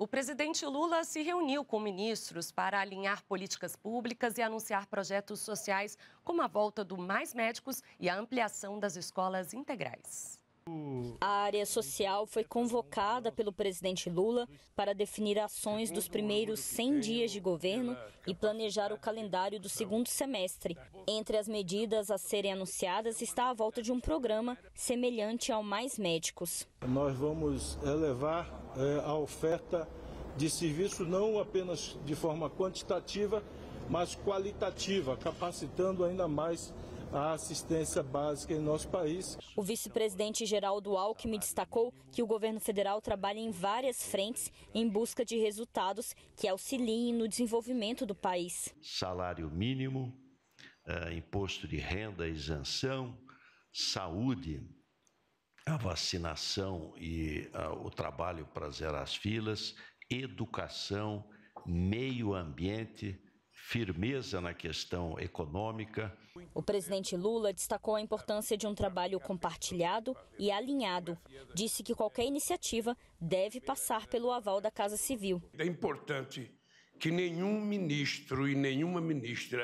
O presidente Lula se reuniu com ministros para alinhar políticas públicas e anunciar projetos sociais, como a volta do Mais Médicos e a ampliação das escolas integrais. A área social foi convocada pelo presidente Lula para definir ações dos primeiros 100 dias de governo e planejar o calendário do segundo semestre. Entre as medidas a serem anunciadas está a volta de um programa semelhante ao Mais Médicos. Nós vamos elevar eh, a oferta de serviço não apenas de forma quantitativa, mas qualitativa, capacitando ainda mais a assistência básica em nosso país. O vice-presidente Geraldo Alckmin destacou que o governo federal trabalha em várias frentes em busca de resultados que auxiliem no desenvolvimento do país. Salário mínimo, eh, imposto de renda, isenção, saúde, a vacinação e eh, o trabalho para zerar as filas, educação, meio ambiente firmeza na questão econômica. O presidente Lula destacou a importância de um trabalho compartilhado e alinhado. Disse que qualquer iniciativa deve passar pelo aval da Casa Civil. É importante que nenhum ministro e nenhuma ministra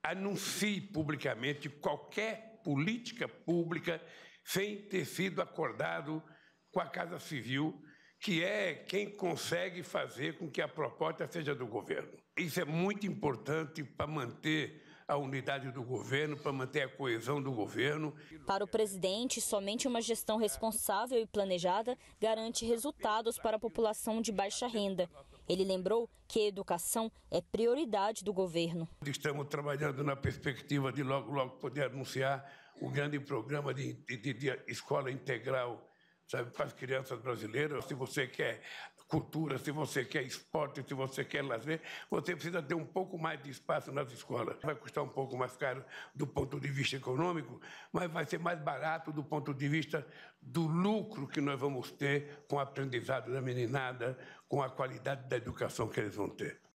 anuncie publicamente qualquer política pública sem ter sido acordado com a Casa Civil que é quem consegue fazer com que a proposta seja do governo. Isso é muito importante para manter a unidade do governo, para manter a coesão do governo. Para o presidente, somente uma gestão responsável e planejada garante resultados para a população de baixa renda. Ele lembrou que a educação é prioridade do governo. Estamos trabalhando na perspectiva de logo, logo poder anunciar o grande programa de, de, de escola integral sabe, para as crianças brasileiras. Se você quer cultura, se você quer esporte, se você quer lazer, você precisa ter um pouco mais de espaço nas escolas. Vai custar um pouco mais caro do ponto de vista econômico, mas vai ser mais barato do ponto de vista do lucro que nós vamos ter com o aprendizado da meninada, com a qualidade da educação que eles vão ter.